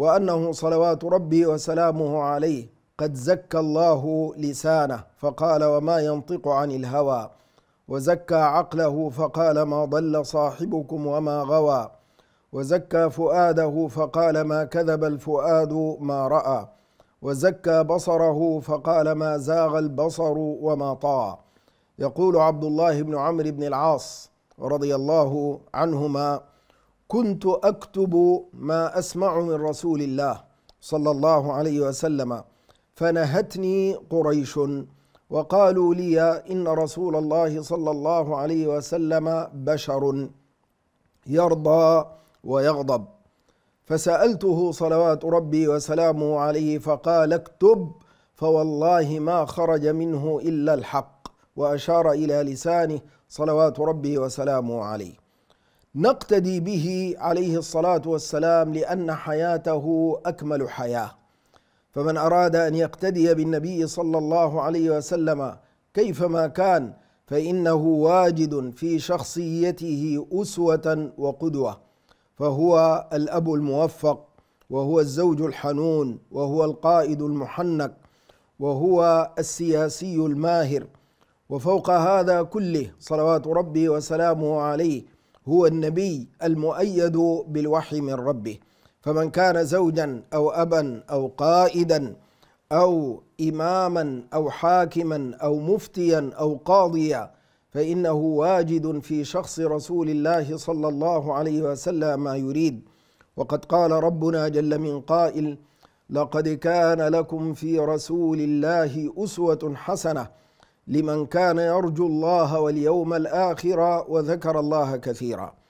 وانه صلوات ربي وسلامه عليه قد زكى الله لسانه فقال وما ينطق عن الهوى وزكى عقله فقال ما ضل صاحبكم وما غوى وزكى فؤاده فقال ما كذب الفؤاد ما راى وزكى بصره فقال ما زاغ البصر وما طغى يقول عبد الله بن عمرو بن العاص رضي الله عنهما كنت اكتب ما اسمع من رسول الله صلى الله عليه وسلم فنهتني قريش وقالوا لي ان رسول الله صلى الله عليه وسلم بشر يرضى ويغضب فسالته صلوات ربي وسلامه عليه فقال اكتب فوالله ما خرج منه الا الحق واشار الى لسانه صلوات ربي وسلامه عليه نقتدي به عليه الصلاه والسلام لان حياته اكمل حياه فمن اراد ان يقتدي بالنبي صلى الله عليه وسلم كيفما كان فانه واجد في شخصيته اسوه وقدوه فهو الاب الموفق وهو الزوج الحنون وهو القائد المحنك وهو السياسي الماهر وفوق هذا كله صلوات ربي وسلامه عليه هو النبي المؤيد بالوحي من ربه فمن كان زوجا او ابا او قائدا او اماما او حاكما او مفتيا او قاضيا فانه واجد في شخص رسول الله صلى الله عليه وسلم ما يريد وقد قال ربنا جل من قائل لقد كان لكم في رسول الله اسوه حسنه لمن كان يرجو الله واليوم الآخر وذكر الله كثيرا